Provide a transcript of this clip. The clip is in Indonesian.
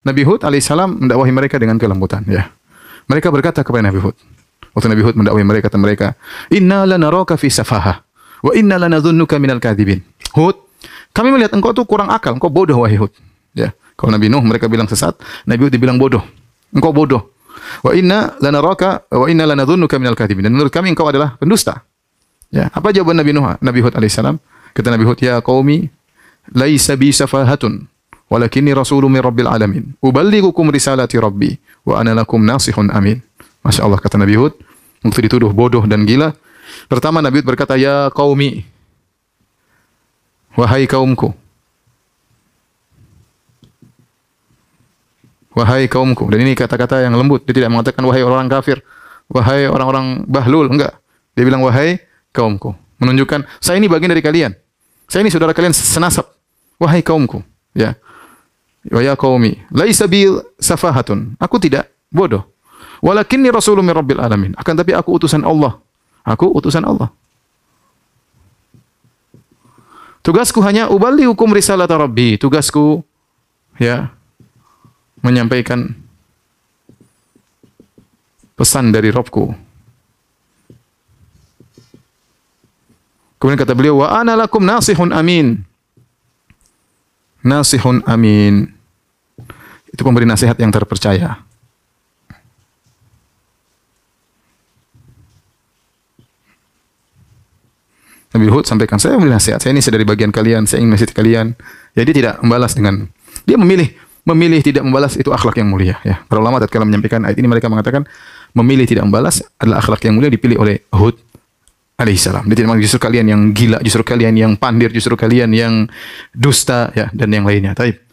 Nabi Hud alaihissalam mendakwahi mereka dengan kelembutan ya. Mereka berkata kepada Nabi Hud. Waktu Nabi Hud mendakwahi mereka kata mereka, "Inna lanaraka fi safaha wa inna lanadhunnuka minal kadhibin." Hud, kami melihat engkau tuh kurang akal, engkau bodoh wahai Hud. Ya. Kalau Nabi Nuh mereka bilang sesat, Nabi Hud dibilang bodoh. Engkau bodoh. Wa inna roka, wa inna lanadhunnuka minal kadhibin. Dan menurut kami engkau adalah pendusta. Ya. Apa jawaban Nabi Nuh? Nabi Hud alaihissalam kata Nabi Hud, "Ya qaumi, laisa bi safahatun." walakinni rasulun min rabbil alamin. Uballighukum risalati rabbi wa ana lakum nasihun amin. Masya Allah kata Nabi Hud, waktu dituduh bodoh dan gila, pertama Nabi Hud berkata, "Ya qaumi, wahai kaumku." Wahai kaumku. Dan ini kata-kata yang lembut. Dia tidak mengatakan wahai orang kafir, wahai orang-orang bahlul, enggak. Dia bilang wahai kaumku. Menunjukkan saya ini bagian dari kalian. Saya ini saudara kalian senasab. Wahai kaumku, ya. Wa ya qaumi, laisa bi safahatun. Aku tidak bodoh. Walakinni rasulun min rabbil alamin. Akan tapi aku utusan Allah. Aku utusan Allah. Tugasku hanya ubali hukum risalah Rabbi. Tugasku ya menyampaikan pesan dari Robku. Kemudian kata beliau, wa ana lakum nasihun amin nasihun amin. Itu pemberi nasihat yang terpercaya. Nabi Hud sampaikan, saya memberi nasihat, saya ini sedari dari bagian kalian, saya ingin nasihat kalian. Jadi ya, tidak membalas dengan, dia memilih, memilih tidak membalas itu akhlak yang mulia. Ya. Para ulama tatkala menyampaikan ayat ini mereka mengatakan, memilih tidak membalas adalah akhlak yang mulia dipilih oleh Hud alaihissalam. Dia tidak justru kalian yang gila, justru kalian yang pandir, justru kalian yang dusta ya dan yang lainnya. Tapi